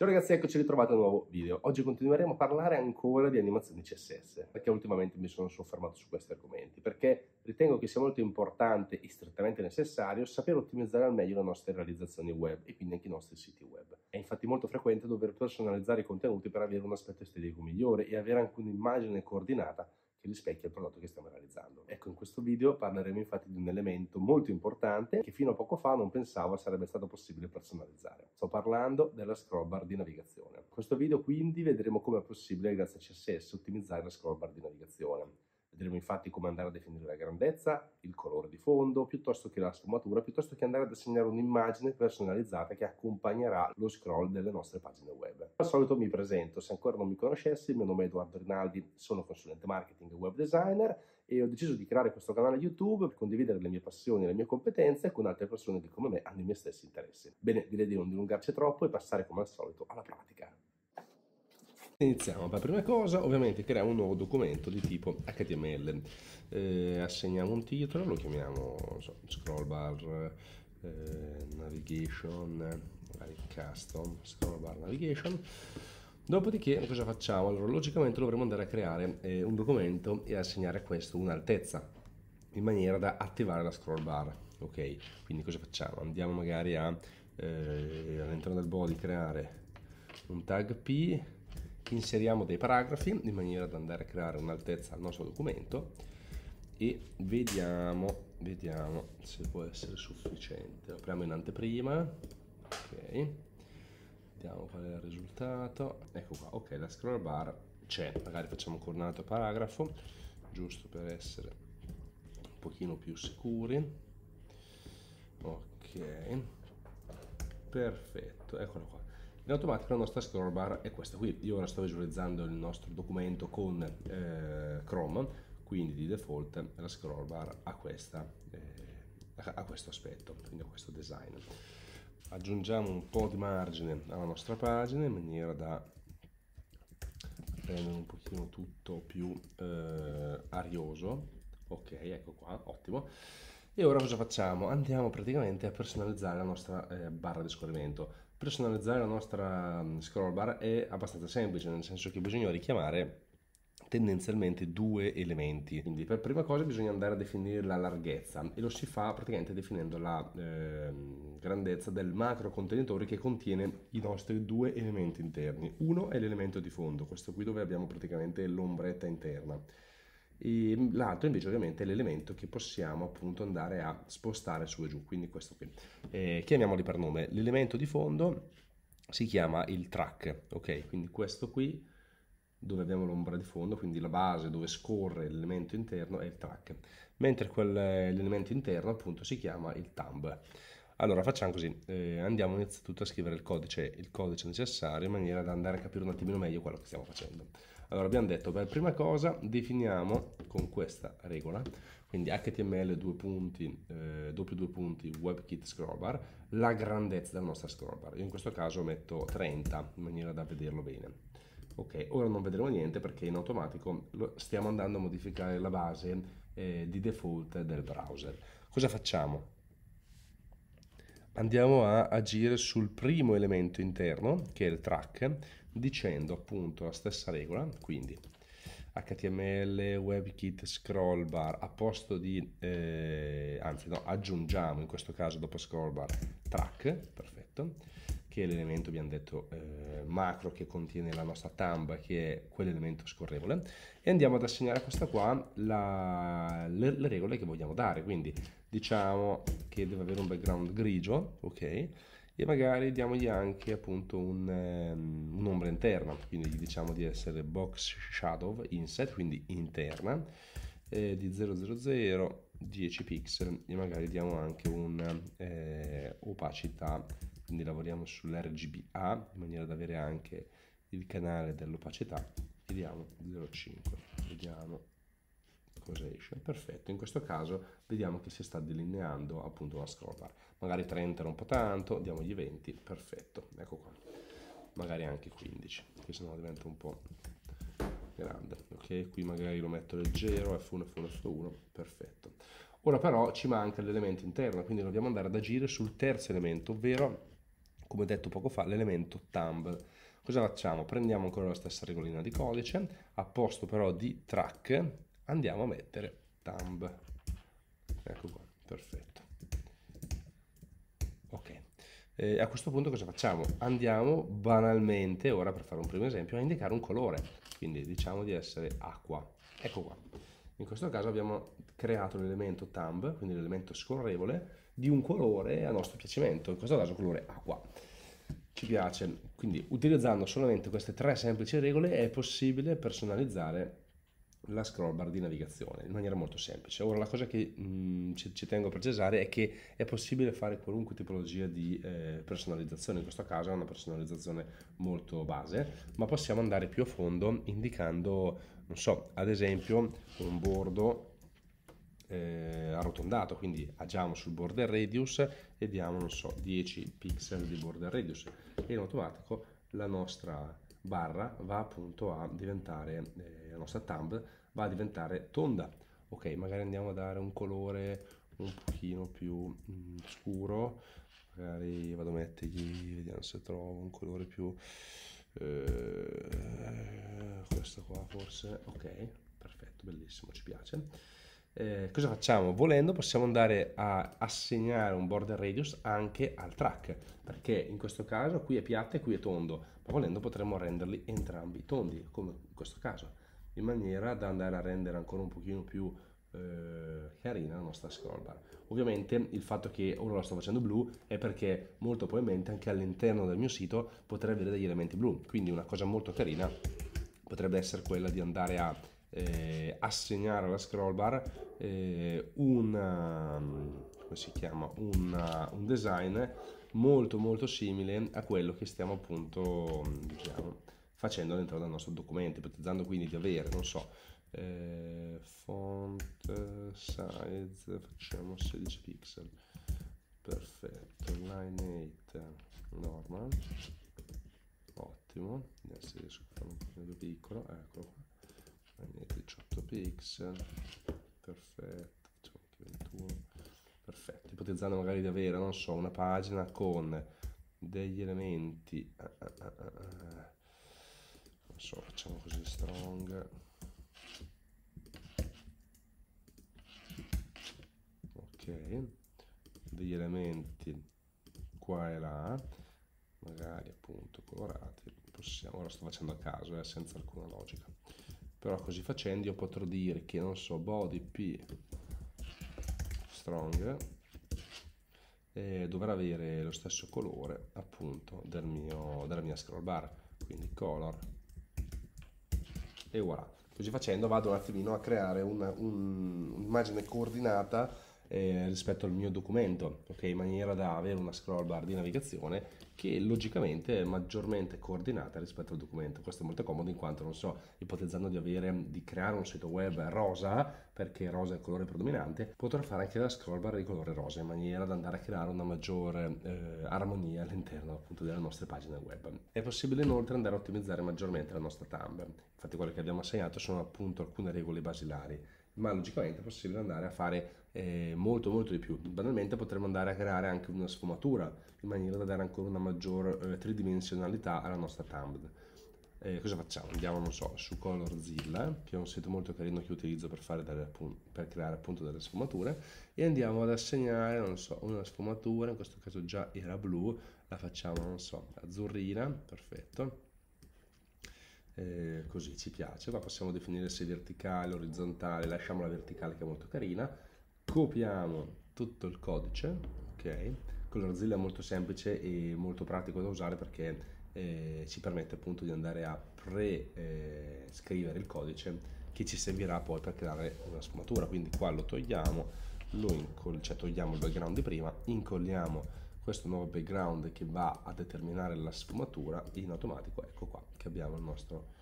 Ciao ragazzi, eccoci ritrovati a un nuovo video. Oggi continueremo a parlare ancora di animazioni CSS, perché ultimamente mi sono soffermato su questi argomenti, perché ritengo che sia molto importante e strettamente necessario saper ottimizzare al meglio le nostre realizzazioni web e quindi anche i nostri siti web. È infatti molto frequente dover personalizzare i contenuti per avere un aspetto estetico migliore e avere anche un'immagine coordinata che rispecchia il prodotto che stiamo realizzando. Ecco, in questo video parleremo infatti di un elemento molto importante che fino a poco fa non pensavo sarebbe stato possibile personalizzare. Sto parlando della scroll bar di navigazione. In questo video quindi vedremo come è possibile grazie a CSS ottimizzare la scroll bar di navigazione Vedremo infatti come andare a definire la grandezza, il colore di fondo, piuttosto che la sfumatura, piuttosto che andare ad assegnare un'immagine personalizzata che accompagnerà lo scroll delle nostre pagine web. Al solito mi presento, se ancora non mi conoscessi, il mio nome è Edoardo Rinaldi, sono consulente marketing e web designer e ho deciso di creare questo canale YouTube per condividere le mie passioni e le mie competenze con altre persone che come me hanno i miei stessi interessi. Bene, direi di non dilungarci troppo e passare come al solito alla pratica. Iniziamo per prima cosa, ovviamente creiamo un nuovo documento di tipo HTML, eh, assegniamo un titolo, lo chiamiamo so, scroll bar eh, navigation, custom scrollbar navigation, dopodiché cosa facciamo? Allora logicamente dovremo andare a creare eh, un documento e assegnare a questo un'altezza in maniera da attivare la scrollbar, ok? Quindi cosa facciamo? Andiamo magari a eh, all'interno del body creare un tag P inseriamo dei paragrafi in maniera da andare a creare un'altezza al nostro documento e vediamo, vediamo se può essere sufficiente. apriamo in anteprima, ok, vediamo qual è il risultato. Ecco qua, ok, la scroll bar c'è, magari facciamo ancora un altro paragrafo, giusto per essere un pochino più sicuri. Ok, perfetto, eccolo qua in automatico la nostra scroll bar è questa qui. Io ora sto visualizzando il nostro documento con eh, Chrome, quindi di default la scroll bar ha, questa, eh, ha questo aspetto, quindi a questo design. Aggiungiamo un po' di margine alla nostra pagina in maniera da rendere un pochino tutto più eh, arioso. Ok, ecco qua, ottimo. E ora cosa facciamo? Andiamo praticamente a personalizzare la nostra eh, barra di scorrimento personalizzare la nostra mm, scroll bar è abbastanza semplice, nel senso che bisogna richiamare tendenzialmente due elementi. Quindi per prima cosa bisogna andare a definire la larghezza e lo si fa praticamente definendo la eh, grandezza del macro contenitore che contiene i nostri due elementi interni. Uno è l'elemento di fondo, questo qui dove abbiamo praticamente l'ombretta interna e l'altro invece ovviamente è l'elemento che possiamo appunto andare a spostare su e giù, quindi questo qui. Eh, chiamiamoli per nome. L'elemento di fondo si chiama il track, ok? Quindi questo qui dove abbiamo l'ombra di fondo, quindi la base dove scorre l'elemento interno è il track, mentre l'elemento interno appunto si chiama il thumb. Allora facciamo così, eh, andiamo innanzitutto a scrivere il codice, il codice necessario in maniera da andare a capire un attimino meglio quello che stiamo facendo. Allora abbiamo detto per prima cosa definiamo con questa regola, quindi html due punti, eh, doppio due punti webkit scrollbar, la grandezza della nostra scrollbar. Io in questo caso metto 30 in maniera da vederlo bene. Ok, ora non vedremo niente perché in automatico stiamo andando a modificare la base eh, di default del browser. Cosa facciamo? andiamo a agire sul primo elemento interno, che è il track, dicendo appunto la stessa regola, quindi HTML, WebKit, scroll bar, a posto di, eh, anzi no, aggiungiamo in questo caso dopo scroll bar track, perfetto, che è l'elemento, abbiamo detto, eh, macro che contiene la nostra thumb, che è quell'elemento scorrevole, e andiamo ad assegnare a questa qua la, le, le, regole che vogliamo dare, quindi diciamo che deve avere un background grigio, ok, e magari diamogli anche appunto un, ehm, un'ombra interna, quindi gli diciamo di essere box shadow inset, quindi interna, eh, di 000 10 pixel e magari diamo anche un'opacità eh, quindi lavoriamo sull'RGBA in maniera da avere anche il canale dell'opacità vediamo 0,5 vediamo cosa esce perfetto in questo caso vediamo che si sta delineando appunto la scroll magari 30 era un po' tanto gli 20 perfetto ecco qua magari anche 15 che sennò diventa un po' grande ok qui magari lo metto leggero F1 F1 F1 perfetto ora però ci manca l'elemento interno quindi dobbiamo andare ad agire sul terzo elemento ovvero come detto poco fa, l'elemento thumb. Cosa facciamo? Prendiamo ancora la stessa regolina di codice, a posto però di track andiamo a mettere thumb. Ecco qua, perfetto. Ok. Eh, a questo punto cosa facciamo? Andiamo banalmente, ora per fare un primo esempio, a indicare un colore. Quindi diciamo di essere acqua. Ecco qua in questo caso abbiamo creato l'elemento thumb, quindi l'elemento scorrevole, di un colore a nostro piacimento, in questo caso colore acqua. Ci piace, quindi utilizzando solamente queste tre semplici regole è possibile personalizzare la scroll bar di navigazione in maniera molto semplice. Ora la cosa che mh, mm, ci, ci, tengo a precisare è che è possibile fare qualunque tipologia di eh, personalizzazione, in questo caso è una personalizzazione molto base, ma possiamo andare più a fondo indicando non so, ad esempio un bordo eh, arrotondato, quindi agiamo sul border radius e diamo, non so, 10 pixel di border radius e in automatico la nostra barra va appunto a diventare, eh, la nostra thumb va a diventare tonda. Ok, magari andiamo a dare un colore un pochino più mh, mm, scuro, magari vado a mettergli, vediamo se trovo un colore più eh, questo qua forse, ok, perfetto, bellissimo, ci piace. Eh, cosa facciamo? Volendo possiamo andare a assegnare un border radius anche al track, perché in questo caso qui è piatto e qui è tondo, ma volendo potremmo renderli entrambi tondi, come in questo caso, in maniera da andare a rendere ancora un pochino più eh, carina la nostra scrollbar. Ovviamente il fatto che ora la sto facendo blu è perché molto probabilmente anche all'interno del mio sito potrei avere degli elementi blu, quindi una cosa molto carina potrebbe essere quella di andare a eh, assegnare alla scrollbar eh, una, um, chiama, una, uh, un design molto molto simile a quello che stiamo appunto diciamo, facendolo all'interno del nostro documento, ipotizzando quindi di avere, non so, eh, font eh, size, facciamo 16 pixel, perfetto, line 8, normal, ottimo, vediamo se riesco a farlo un po' più piccolo, eccolo qua, line 8 18 pixel, perfetto, facciamo anche 21, perfetto, ipotizzando magari di avere, non so, una pagina con degli elementi... Ah, ah, ah, ah, ah adesso facciamo così strong ok degli elementi qua e là magari appunto colorati possiamo ora sto facendo a caso eh, senza alcuna logica però così facendo io potrò dire che non so body p strong eh, dovrà avere lo stesso colore appunto del mio, della mia scroll bar quindi color e voilà. Così facendo vado un attimino a creare un'immagine un coordinata eh, rispetto al mio documento, okay? in maniera da avere una scroll bar di navigazione che logicamente è maggiormente coordinata rispetto al documento. Questo è molto comodo in quanto, non so, ipotizzando di, avere, di creare un sito web rosa, perché rosa è il colore predominante, potrò fare anche la scroll bar di colore rosa in maniera da andare a creare una maggiore eh, armonia all'interno appunto delle nostre pagine web. È possibile inoltre andare a ottimizzare maggiormente la nostra thumb. Infatti quelle che abbiamo assegnato sono appunto alcune regole basilari ma logicamente è possibile andare a fare eh, molto molto di più. Banalmente potremmo andare a creare anche una sfumatura in maniera da dare ancora una maggior eh, tridimensionalità alla nostra thumbnail. Eh, cosa facciamo? Andiamo, non so, su Colorzilla, che è un sito molto carino che utilizzo per, delle, per, creare appunto delle sfumature, e andiamo ad assegnare, non so, una sfumatura, in questo caso già era blu, la facciamo, non so, azzurrina, perfetto. Eh, così ci piace, ma possiamo definire se verticale, orizzontale, lasciamo la verticale che è molto carina, copiamo tutto il codice, ok? Color Zilla è molto semplice e molto pratico da usare perché eh, ci permette appunto di andare a pre-scrivere eh, il codice che ci servirà poi per creare una sfumatura. Quindi qua lo togliamo, lo incoll- cioè togliamo il background di prima, incolliamo questo nuovo background che va a determinare la sfumatura in automatico, ecco qua che abbiamo il nostro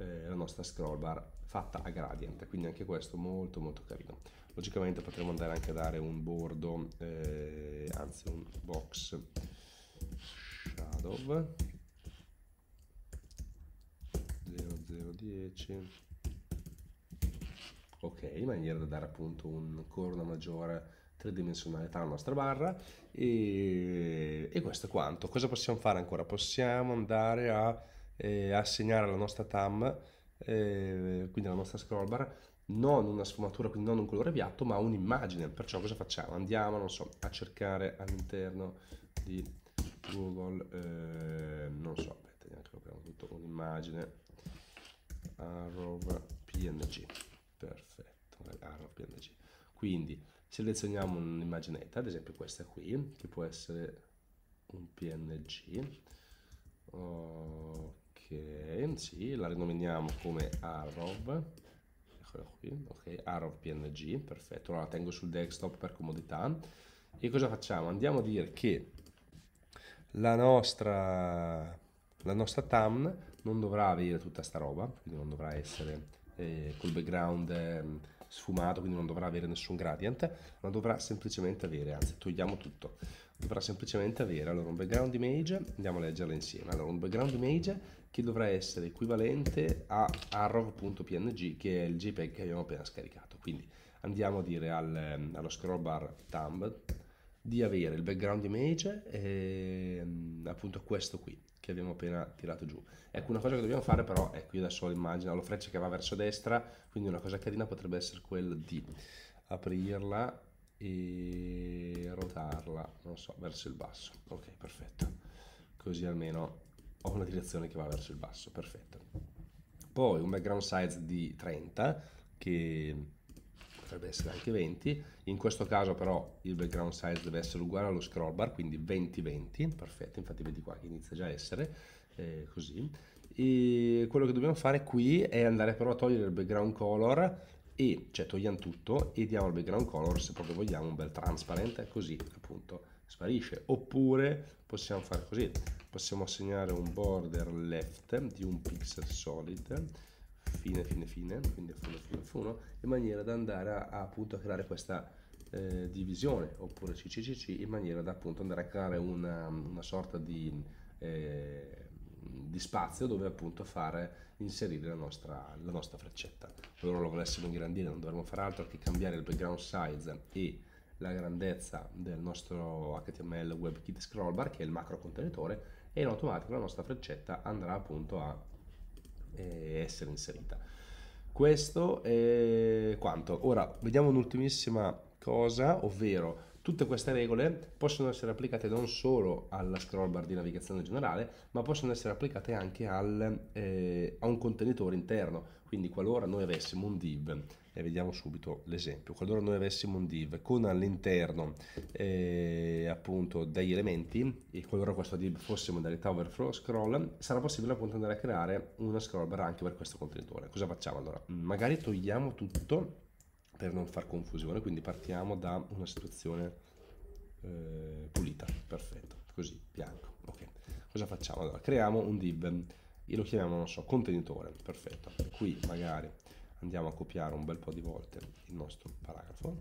eh, la nostra scroll bar fatta a gradient quindi anche questo molto molto carino logicamente potremmo andare anche a dare un bordo eh, anzi un box shadow 0010 ok in maniera da dare appunto un corno maggiore tridimensionalità alla nostra barra e, e questo è quanto cosa possiamo fare ancora possiamo andare a eh, assegnare alla nostra TAM, eh, quindi alla nostra scroll bar, non una sfumatura, quindi non un colore piatto, ma un'immagine. Perciò cosa facciamo? Andiamo, non so, a cercare all'interno di Google, eh, non so, aspetta, neanche lo apriamo tutto, un'immagine, arrow png, perfetto, arroba png. Quindi selezioniamo un'immaginetta, ad esempio questa qui, che può essere un png, Mm, sì, la rinominiamo come Arrow. Eccola qui, ok, Arrow PNG, perfetto, allora la tengo sul desktop per comodità. E cosa facciamo? Andiamo a dire che la nostra, la nostra TAM non dovrà avere tutta sta roba, quindi non dovrà essere eh, col background eh, sfumato, quindi non dovrà avere nessun gradient, ma dovrà semplicemente avere, anzi togliamo tutto, dovrà semplicemente avere allora un background image, andiamo a leggerla insieme, allora un background image che dovrà essere equivalente a arrow.png che è il JPEG che abbiamo appena scaricato, quindi andiamo a dire al, ehm, allo scroll bar thumb di avere il background image e ehm, appunto questo qui che abbiamo appena tirato giù. Ecco, una cosa che dobbiamo fare però, ecco io adesso immagino la freccia che va verso destra, quindi una cosa carina potrebbe essere quella di aprirla e rotarla, non so, verso il basso. Ok, perfetto. Così almeno ho una direzione che va verso il basso, perfetto. Poi un background size di 30 che potrebbe essere anche 20, in questo caso però il background size deve essere uguale allo scroll bar, quindi 20-20, perfetto, infatti vedi qua che inizia già a essere eh, così. E quello che dobbiamo fare qui è andare però a togliere il background color e cioè togliamo tutto e diamo al background color se proprio vogliamo un bel transparent così appunto sparisce oppure possiamo fare così possiamo assegnare un border left di un pixel solid fine fine fine quindi F1 fino F1 in maniera da andare a, a appunto a creare questa eh, divisione oppure CCCC in maniera da appunto andare a creare una, una sorta di, eh, di, spazio dove appunto fare inserire la nostra, la nostra freccetta Qualora lo volessimo ingrandire non dovremmo fare altro che cambiare il background size e la grandezza del nostro HTML WebKit Scrollbar che è il macro contenitore e in automatico la nostra freccetta andrà appunto a e essere inserita. Questo è quanto. Ora vediamo un'ultimissima cosa, ovvero tutte queste regole possono essere applicate non solo alla scroll bar di navigazione generale, ma possono essere applicate anche al, eh, a un contenitore interno. Quindi qualora noi avessimo un div e vediamo subito l'esempio. Qualora noi avessimo un div con all'interno eh, appunto degli elementi e qualora questo div fosse modalità overflow scroll, sarà possibile appunto andare a creare una scroll bar anche per questo contenitore. Cosa facciamo allora? Mm, magari togliamo tutto per non far confusione, quindi partiamo da una situazione eh, pulita, perfetto, così, bianco, ok. Cosa facciamo? Allora, creiamo un div e lo chiamiamo, non so, contenitore, perfetto. Qui magari andiamo a copiare un bel po' di volte il nostro paragrafo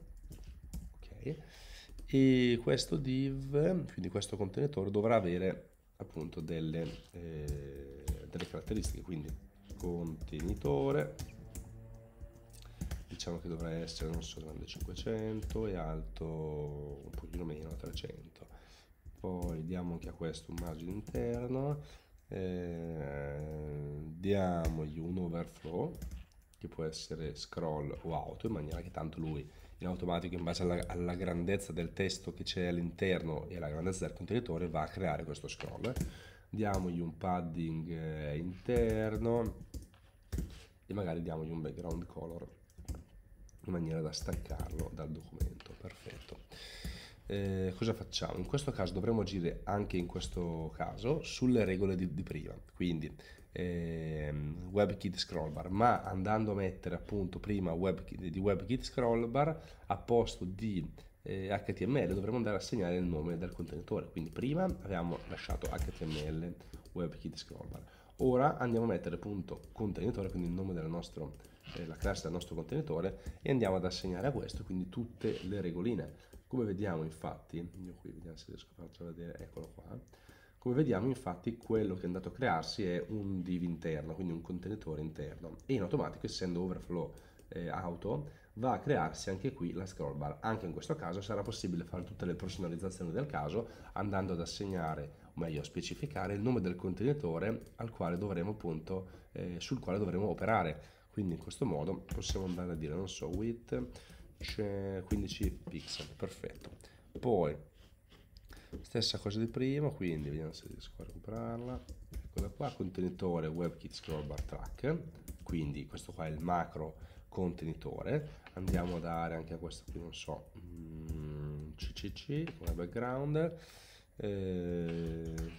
ok e questo div quindi questo contenitore dovrà avere appunto delle, eh, delle caratteristiche quindi contenitore diciamo che dovrà essere non so grande 500 e alto un pochino meno 300 poi diamo anche a questo un margine interno eh, diamogli un overflow che può essere scroll o auto, in maniera che tanto lui in automatico, in base alla, alla grandezza del testo che c'è all'interno e alla grandezza del contenitore, va a creare questo scroll. Diamogli un padding eh, interno e magari diamogli un background color in maniera da staccarlo dal documento. Perfetto. Eh, cosa facciamo? In questo caso dovremmo agire anche in questo caso sulle regole di, di prima. Quindi ehm, WebKit Scrollbar, ma andando a mettere appunto prima WebKit, di WebKit Scrollbar a posto di eh, HTML dovremmo andare a segnare il nome del contenitore, quindi prima avevamo lasciato HTML WebKit Scrollbar. Ora andiamo a mettere appunto contenitore, quindi il nome della nostra eh, la classe del nostro contenitore e andiamo ad assegnare a questo quindi tutte le regoline. Come vediamo infatti, io qui vediamo se riesco a farcelo vedere, eccolo qua come vediamo infatti quello che è andato a crearsi è un div interno, quindi un contenitore interno e in automatico essendo overflow eh, auto va a crearsi anche qui la scroll bar. Anche in questo caso sarà possibile fare tutte le personalizzazioni del caso andando ad assegnare o meglio a specificare il nome del contenitore al quale dovremo appunto, eh, sul quale dovremo operare. Quindi in questo modo possiamo andare a dire, non so, width 15 pixel, perfetto. Poi stessa cosa di prima quindi vediamo se riesco a recuperarla eccola qua contenitore webkit scrollbar track quindi questo qua è il macro contenitore andiamo a dare anche a questo qui non so mm, ccc come background eh,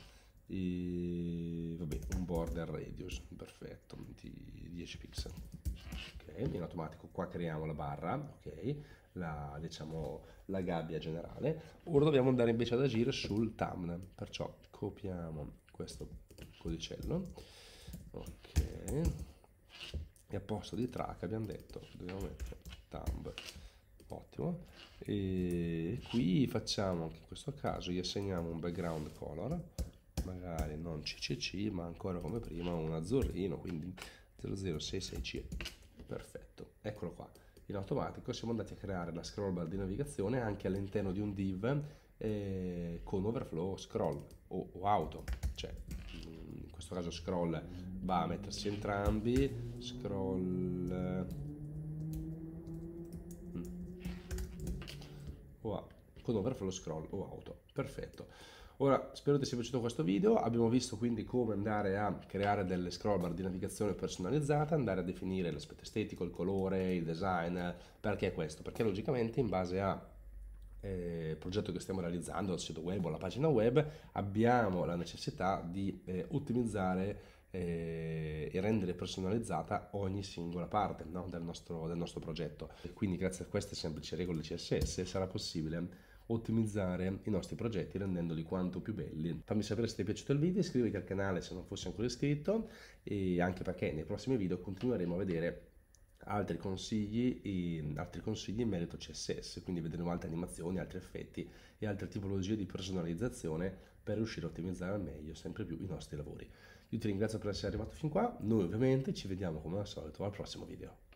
e, vabbè, un border radius perfetto di 10 pixel ok in automatico qua creiamo la barra ok la, diciamo, la gabbia generale. Ora dobbiamo andare invece ad agire sul thumb, perciò copiamo questo codicello, ok, e a posto di track abbiamo detto dobbiamo mettere thumb, ottimo, e qui facciamo anche in questo caso, gli assegniamo un background color, magari non CCC ma ancora come prima un azzurrino, quindi 0066C, perfetto, eccolo qua in automatico siamo andati a creare la scroll bar di navigazione anche all'interno di un div eh, con overflow scroll o, o, auto cioè mm, in questo caso scroll va a mettersi entrambi scroll mm, o, con overflow scroll o auto perfetto Ora, spero ti sia piaciuto questo video, abbiamo visto quindi come andare a creare delle scroll bar di navigazione personalizzata, andare a definire l'aspetto estetico, il colore, il design, perché questo? Perché logicamente in base a eh, progetto che stiamo realizzando, al sito web o alla pagina web, abbiamo la necessità di eh, ottimizzare eh, e rendere personalizzata ogni singola parte no? del, nostro, del nostro progetto. quindi grazie a queste semplici regole CSS sarà possibile ottimizzare i nostri progetti rendendoli quanto più belli. Fammi sapere se ti è piaciuto il video, iscriviti al canale se non fossi ancora iscritto e anche perché nei prossimi video continueremo a vedere altri consigli, e, altri consigli in merito a CSS, quindi vedremo altre animazioni, altri effetti e altre tipologie di personalizzazione per riuscire a ottimizzare al meglio sempre più i nostri lavori. Io ti ringrazio per essere arrivato fin qua, noi ovviamente ci vediamo come al solito al prossimo video.